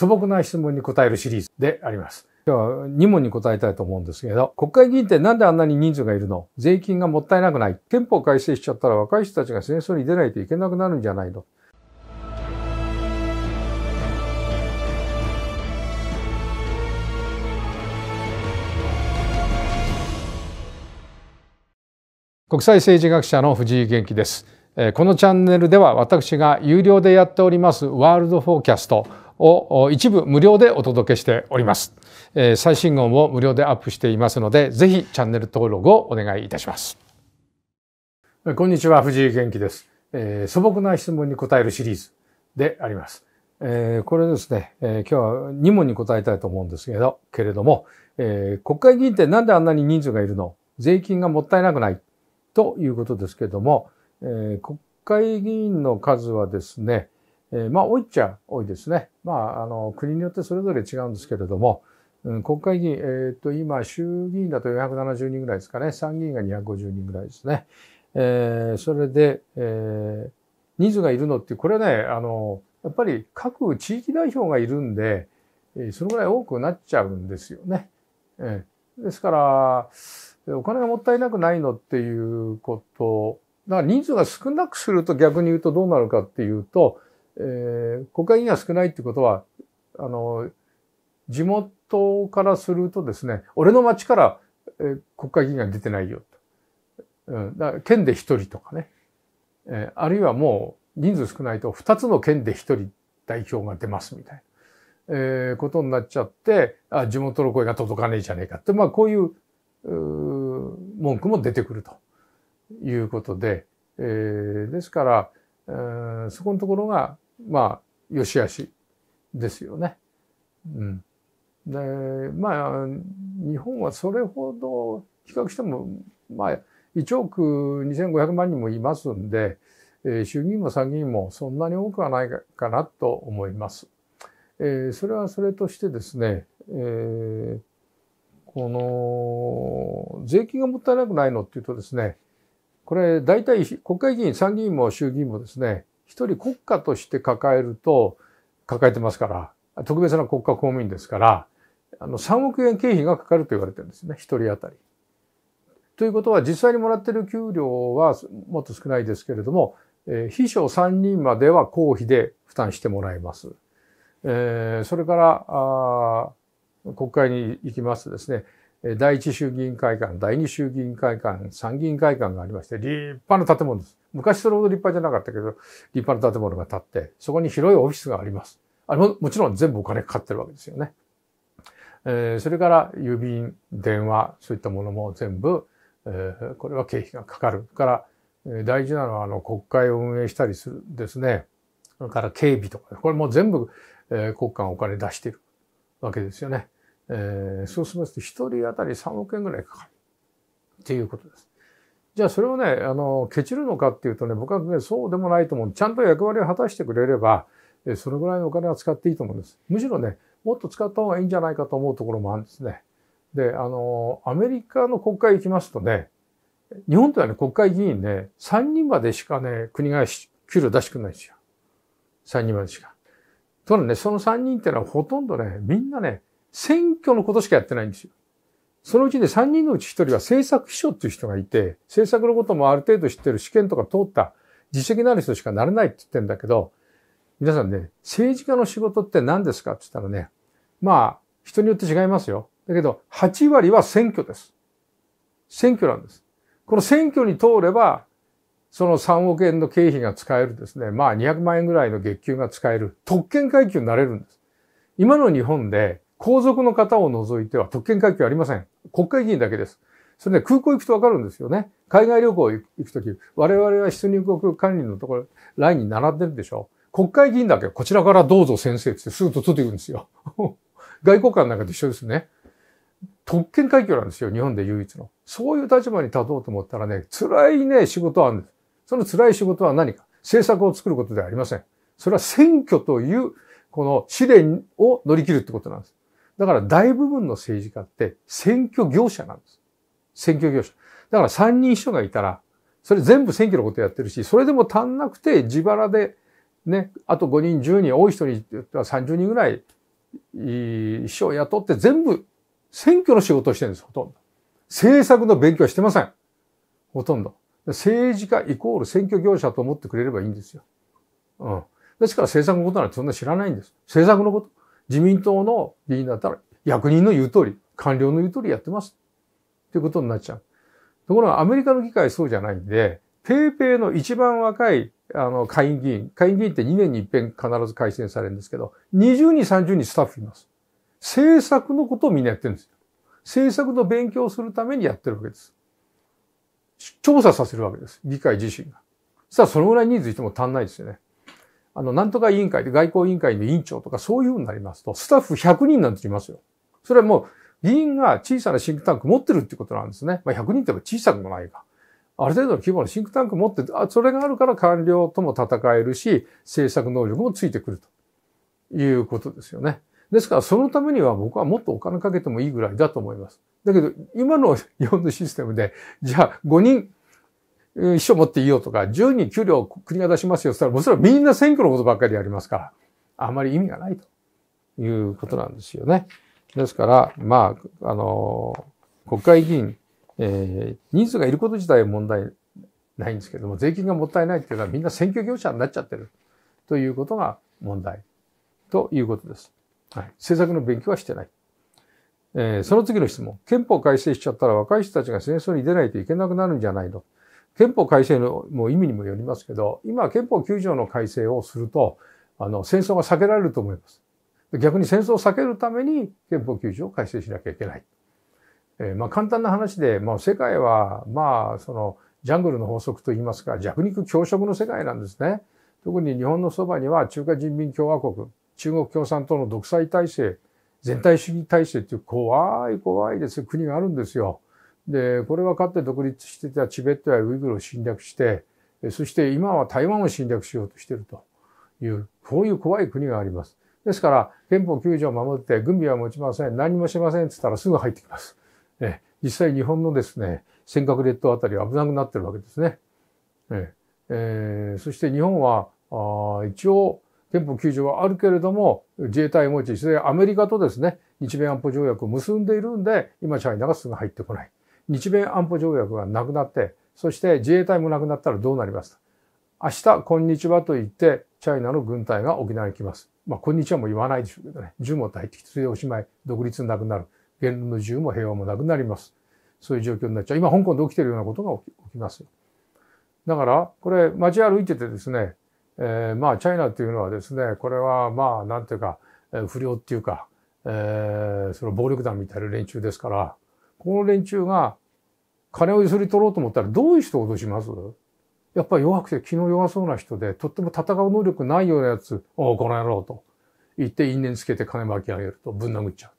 素朴な質問に答えるシリーズであります。今日は2問に答えたいと思うんですけど、国会議員ってなんであんなに人数がいるの税金がもったいなくない。憲法改正しちゃったら若い人たちが戦争に出ないといけなくなるんじゃないの国際政治学者の藤井元気です。このチャンネルでは私が有料でやっておりますワールドフォーキャストを一部無料でお届けしております、えー、最新号も無料でアップしていますのでぜひチャンネル登録をお願いいたしますこんにちは藤井元気です、えー、素朴な質問に答えるシリーズであります、えー、これですね、えー、今日は2問に答えたいと思うんですけどけれども、えー、国会議員ってなんであんなに人数がいるの税金がもったいなくないということですけれども、えー、国会議員の数はですね、えー、まあ、多いっちゃ多いですね。まあ、あの、国によってそれぞれ違うんですけれども、うん、国会議員、えー、っと、今、衆議院だと470人ぐらいですかね、参議院が250人ぐらいですね。えー、それで、えー、人数がいるのって、これね、あの、やっぱり各地域代表がいるんで、えそのぐらい多くなっちゃうんですよね。えー、ですから、お金がもったいなくないのっていうこと、だから人数が少なくすると逆に言うとどうなるかっていうと、えー、国会議員が少ないってことは、あの、地元からするとですね、俺の町から、えー、国会議員が出てないよと。うん、だ県で一人とかね、えー、あるいはもう人数少ないと二つの県で一人代表が出ますみたいな。えー、ことになっちゃって、あ、地元の声が届かねえじゃねえかって、まあこういう、う文句も出てくるということで、えー、ですから、えー、そこのところがまあ、よしあしですよね。うん。で、まあ、日本はそれほど比較しても、まあ、1億2500万人もいますんで、えー、衆議院も参議院もそんなに多くはないかなと思います。えー、それはそれとしてですね、えー、この税金がもったいなくないのっていうとですね、これ大体国会議員、参議院も衆議院もですね、一人国家として抱えると、抱えてますから、特別な国家公務員ですから、あの、3億円経費がかかると言われてるんですね、一人当たり。ということは、実際にもらってる給料はもっと少ないですけれども、えー、秘書3人までは公費で負担してもらいます。えー、それから、あ国会に行きますとですね、第一衆議院会館、第二衆議院会館、参議院会館がありまして、立派な建物です。昔それほど立派じゃなかったけど、立派な建物が建って、そこに広いオフィスがあります。あれももちろん全部お金かかってるわけですよね。えー、それから郵便、電話、そういったものも全部、えー、これは経費がかかる。から、えー、大事なのはあの国会を運営したりするですね。それから警備とか、これも全部、えー、国家がお金出しているわけですよね。えー、そうしますと、一人当たり3億円ぐらいかかる。っていうことです。じゃあそれをね、あの、ケチるのかっていうとね、僕はね、そうでもないと思う。ちゃんと役割を果たしてくれれば、そのぐらいのお金は使っていいと思うんです。むしろね、もっと使った方がいいんじゃないかと思うところもあるんですね。で、あの、アメリカの国会行きますとね、日本ではね、国会議員ね、3人までしかね、国が給料出してくれないんですよ。3人までしか。だね、その3人ってのはほとんどね、みんなね、選挙のことしかやってないんですよ。そのうちで3人のうち1人は政策秘書っていう人がいて、政策のこともある程度知ってる試験とか通った実績のある人しかなれないって言ってんだけど、皆さんね、政治家の仕事って何ですかって言ったらね、まあ、人によって違いますよ。だけど、8割は選挙です。選挙なんです。この選挙に通れば、その3億円の経費が使えるですね。まあ200万円ぐらいの月給が使える。特権階級になれるんです。今の日本で皇族の方を除いては特権階級ありません。国会議員だけです。それね、空港行くとわかるんですよね。海外旅行行くとき、我々は出入国管理のところ、ラインに並んでるでしょ。国会議員だけ、こちらからどうぞ先生ってすぐと取っていくんですよ。外交官なんかと一緒ですね。特権階級なんですよ、日本で唯一の。そういう立場に立とうと思ったらね、辛いね、仕事はあるんです。その辛い仕事は何か政策を作ることではありません。それは選挙という、この試練を乗り切るってことなんです。だから大部分の政治家って選挙業者なんです。選挙業者。だから三人秘書がいたら、それ全部選挙のことやってるし、それでも足んなくて自腹で、ね、あと5人、10人、多い人には30人ぐらい、秘書を雇って全部選挙の仕事をしてるんです、ほとんど。政策の勉強はしてません。ほとんど。政治家イコール選挙業者と思ってくれればいいんですよ。うん。ですから政策のことなんてそんな知らないんです。政策のこと。自民党の議員だったら役人の言う通り、官僚の言う通りやってます。ということになっちゃう。ところがアメリカの議会そうじゃないんで、ペーペーの一番若いあの下院議員、下院議員って2年に一遍必ず改選されるんですけど、20人、30人スタッフいます。政策のことをみんなやってるんですよ。政策の勉強をするためにやってるわけです。調査させるわけです。議会自身が。さあ、そのぐらい人数いても足んないですよね。あの、なんとか委員会で外交委員会の委員長とかそういうふうになりますと、スタッフ100人なんてきますよ。それはもう、議員が小さなシンクタンク持ってるってことなんですね。まあ、100人って小さくもないが。ある程度の規模のシンクタンク持って、あそれがあるから官僚とも戦えるし、政策能力もついてくるということですよね。ですから、そのためには僕はもっとお金かけてもいいぐらいだと思います。だけど、今の日本のシステムで、じゃあ5人、秘書持っていいよとか、10人給料国が出しますよって言ったら、もちろんみんな選挙のことばっかりやりますから、あまり意味がないということなんですよね。ですから、まあ、あの、国会議員、えー、人数がいること自体は問題ないんですけども、税金がもったいないっていうのはみんな選挙業者になっちゃってるということが問題ということです。はい。政策の勉強はしてない。えー、その次の質問。憲法改正しちゃったら若い人たちが戦争に出ないといけなくなるんじゃないの憲法改正のもう意味にもよりますけど、今憲法9条の改正をすると、あの、戦争が避けられると思います。逆に戦争を避けるために憲法9条を改正しなきゃいけない。えー、まあ簡単な話で、まあ世界は、まあそのジャングルの法則と言いますか、弱肉強食の世界なんですね。特に日本のそばには中華人民共和国、中国共産党の独裁体制、全体主義体制っていう怖い怖いです国があるんですよ。で、これはかって独立してたチベットやウイグルを侵略して、そして今は台湾を侵略しようとしているという、こういう怖い国があります。ですから、憲法9条を守って軍備は持ちません、何もしませんって言ったらすぐ入ってきます。え実際日本のですね、尖閣列島あたりは危なくなってるわけですね。ええー、そして日本は、あ一応、憲法9条はあるけれども、自衛隊を持ち、それアメリカとですね、日米安保条約を結んでいるんで、今チャイナがすぐ入ってこない。日米安保条約がなくなって、そして自衛隊もなくなったらどうなります明日、こんにちはと言って、チャイナの軍隊が沖縄に来ます。まあ、こんにちはも言わないでしょうけどね。銃持って入ってきて、それでおしまい。独立なくなる。言論の自由も平和もなくなります。そういう状況になっちゃう。今、香港で起きてるようなことが起きます。だから、これ、街歩いててですね、えー、まあ、チャイナっていうのはですね、これは、まあ、なんていうか、不良っていうか、えー、その暴力団みたいな連中ですから、この連中が金を譲り取ろうと思ったらどういう人を脅しますやっぱり弱くて気の弱そうな人で、とっても戦う能力ないようなやつ、おこの野郎と言って因縁つけて金巻き上げるとぶん殴っちゃう。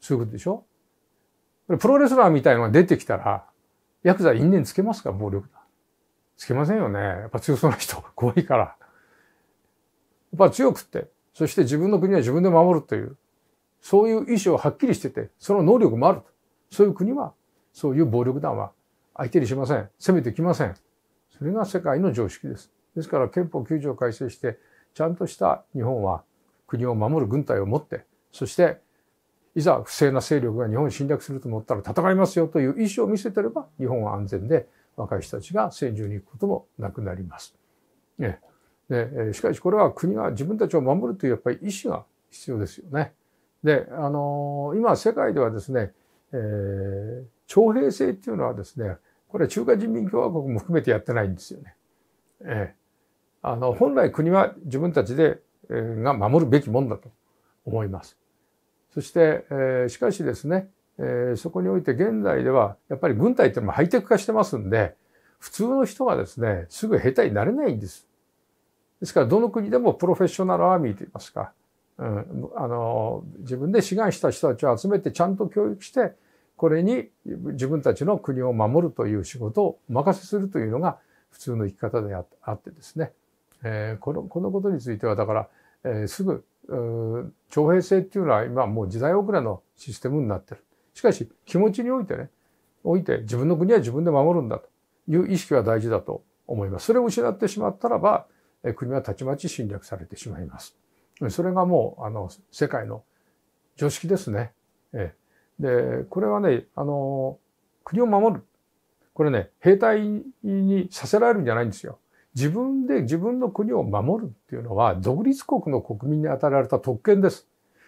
そういうことでしょプロレスラーみたいのが出てきたら、ヤクザ因縁つけますか暴力だ。つけませんよね。やっぱ強そうな人、怖いから。やっぱ強くって、そして自分の国は自分で守るという、そういう意志をはっきりしてて、その能力もある。そういう国は、そういう暴力団は相手にしません。攻めてきません。それが世界の常識です。ですから憲法9条改正して、ちゃんとした日本は国を守る軍隊を持って、そして、いざ不正な勢力が日本を侵略すると思ったら戦いますよという意思を見せてれば、日本は安全で若い人たちが戦場に行くこともなくなります。ね、でしかしこれは国が自分たちを守るというやっぱり意思が必要ですよね。で、あのー、今世界ではですね、えー、徴兵制っていうのはですね、これは中華人民共和国も含めてやってないんですよね。ええあの、本来国は自分たちで、えー、が守るべきもんだと思います。そして、えー、しかしですね、えー、そこにおいて現在では、やっぱり軍隊ってもハイテク化してますんで、普通の人はですね、すぐ兵隊になれないんです。ですから、どの国でもプロフェッショナルアーミーと言いますか、うん、あの自分で志願した人たちを集めてちゃんと教育してこれに自分たちの国を守るという仕事を任せするというのが普通の生き方であってですね、えー、このこのことについてはだから、えー、すぐ徴兵制っていうのは今もう時代遅れのシステムになってる。しかし気持ちにおいてねおいて自分の国は自分で守るんだという意識は大事だと思います。それを失ってしまったらば国はたちまち侵略されてしまいます。それがもう、あの、世界の常識ですね。えで、これはね、あの、国を守る。これね、兵隊にさせられるんじゃないんですよ。自分で自分の国を守るっていうのは、独立国の国民に与えられた特権です。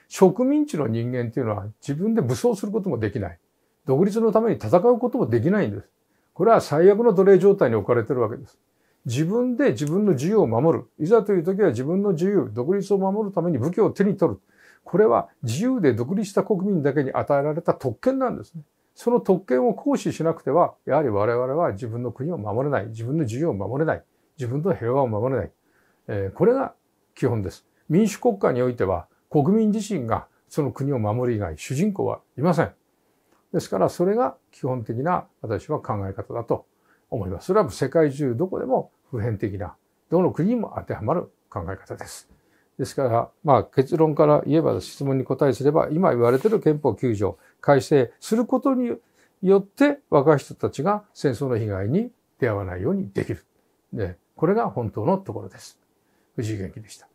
植民地の人間っていうのは自分で武装することもできない。独立のために戦うこともできないんです。これは最悪の奴隷状態に置かれてるわけです。自分で自分の自由を守る。いざという時は自分の自由、独立を守るために武器を手に取る。これは自由で独立した国民だけに与えられた特権なんですね。その特権を行使しなくては、やはり我々は自分の国を守れない。自分の自由を守れない。自分の平和を守れない。えー、これが基本です。民主国家においては、国民自身がその国を守る以外、主人公はいません。ですから、それが基本的な私は考え方だと思います。それは世界中どこでも普遍的な、どの国にも当てはまる考え方です。ですから、まあ結論から言えば質問に答えすれば、今言われている憲法9条改正することによって若い人たちが戦争の被害に出会わないようにできる。で、これが本当のところです。藤井元気でした。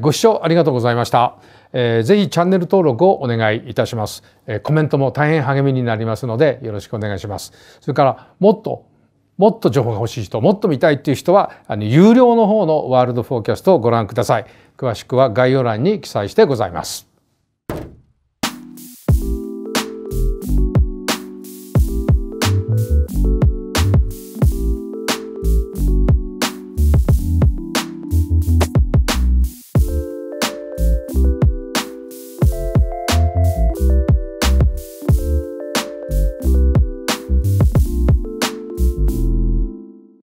ご視聴ありがとうございました。ぜひチャンネル登録をお願いいたします。コメントも大変励みになりますのでよろしくお願いします。それからもっともっと情報が欲しい人、もっと見たいっていう人は、あの有料の方のワールドフォーキャストをご覧ください。詳しくは概要欄に記載してございます。